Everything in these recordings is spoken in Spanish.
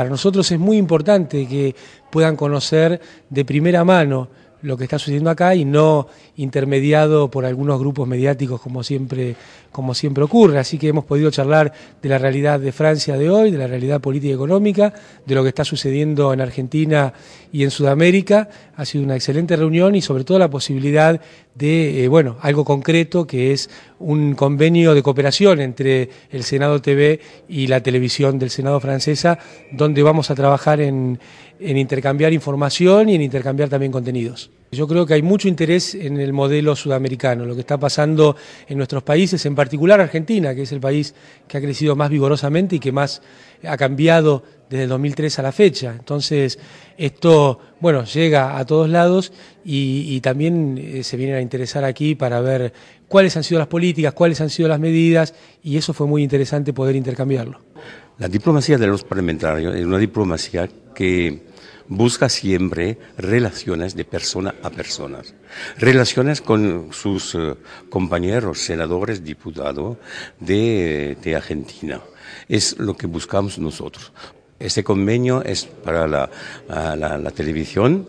Para nosotros es muy importante que puedan conocer de primera mano lo que está sucediendo acá y no intermediado por algunos grupos mediáticos como siempre, como siempre ocurre. Así que hemos podido charlar de la realidad de Francia de hoy, de la realidad política y económica, de lo que está sucediendo en Argentina y en Sudamérica. Ha sido una excelente reunión y sobre todo la posibilidad de, eh, bueno, algo concreto que es un convenio de cooperación entre el Senado TV y la televisión del Senado francesa, donde vamos a trabajar en en intercambiar información y en intercambiar también contenidos. Yo creo que hay mucho interés en el modelo sudamericano, lo que está pasando en nuestros países, en particular Argentina, que es el país que ha crecido más vigorosamente y que más ha cambiado desde el 2003 a la fecha. Entonces, esto, bueno, llega a todos lados y, también eh, se vienen a interesar aquí para ver cuáles han sido las políticas, cuáles han sido las medidas, y eso fue muy interesante poder intercambiarlo. La diplomacia de los parlamentarios es una diplomacia que busca siempre relaciones de persona a persona... relaciones con sus eh, compañeros senadores, diputados eh, de, Argentina. Es lo que buscamos nosotros. Este convenio es para la televisión,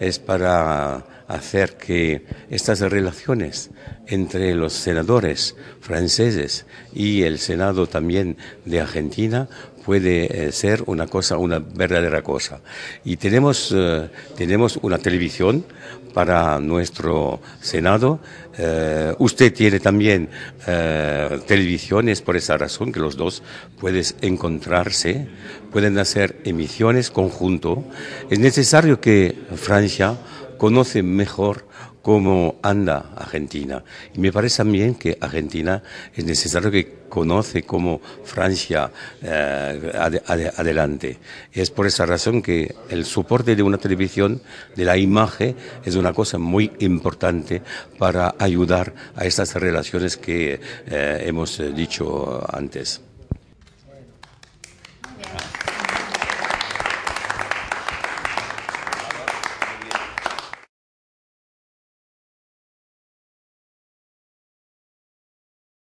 es para hacer que estas relaciones entre los senadores franceses y el Senado también de Argentina puede eh, ser una cosa, una verdadera cosa. Y tenemos, eh, tenemos una televisión para nuestro Senado. Eh, usted tiene también televisiones por esa razón que los dos pueden encontrarse, pueden hacer emisiones conjunto. Es necesario que Francia conoce mejor cómo anda Argentina. Y me parece también que Argentina es necesario que conoce cómo Francia eh, adelante. Es por esa razón que el soporte de una televisión, de la imagen, es una cosa muy importante para ayudar a estas relaciones que eh, hemos eh, dicho antes.